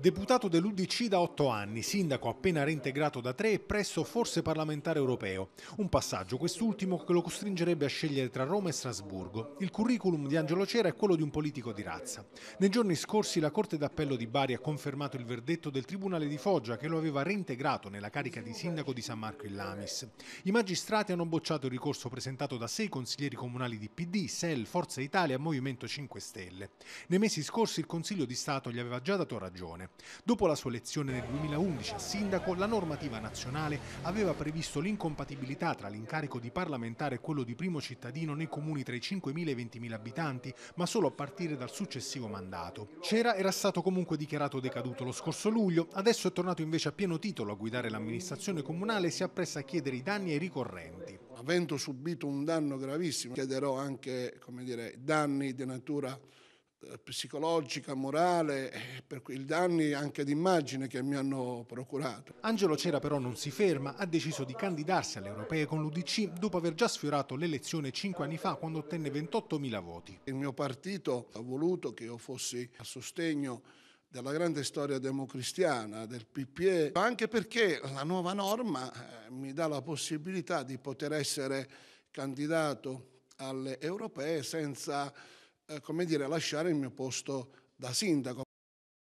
Deputato dell'UDC da otto anni, sindaco appena reintegrato da tre e presso forse parlamentare europeo. Un passaggio, quest'ultimo, che lo costringerebbe a scegliere tra Roma e Strasburgo. Il curriculum di Angelo Cera è quello di un politico di razza. Nei giorni scorsi la Corte d'Appello di Bari ha confermato il verdetto del Tribunale di Foggia che lo aveva reintegrato nella carica di sindaco di San Marco in Lamis. I magistrati hanno bocciato il ricorso presentato da sei consiglieri comunali di PD, SEL, Forza Italia e Movimento 5 Stelle. Nei mesi scorsi il Consiglio di Stato gli aveva già dato ragione Regione. Dopo la sua elezione nel 2011 a sindaco, la normativa nazionale aveva previsto l'incompatibilità tra l'incarico di parlamentare e quello di primo cittadino nei comuni tra i 5.000 e i 20.000 abitanti, ma solo a partire dal successivo mandato. Cera era stato comunque dichiarato decaduto lo scorso luglio, adesso è tornato invece a pieno titolo a guidare l'amministrazione comunale e si appresta a chiedere i danni ai ricorrenti. Avendo subito un danno gravissimo, chiederò anche dire, danni di natura psicologica, morale, eh, per i danni anche d'immagine che mi hanno procurato. Angelo Cera però non si ferma, ha deciso di candidarsi alle europee con l'Udc dopo aver già sfiorato l'elezione cinque anni fa quando ottenne 28.000 voti. Il mio partito ha voluto che io fossi a sostegno della grande storia democristiana, del PPE, anche perché la nuova norma eh, mi dà la possibilità di poter essere candidato alle europee senza eh, come dire, lasciare il mio posto da sindaco.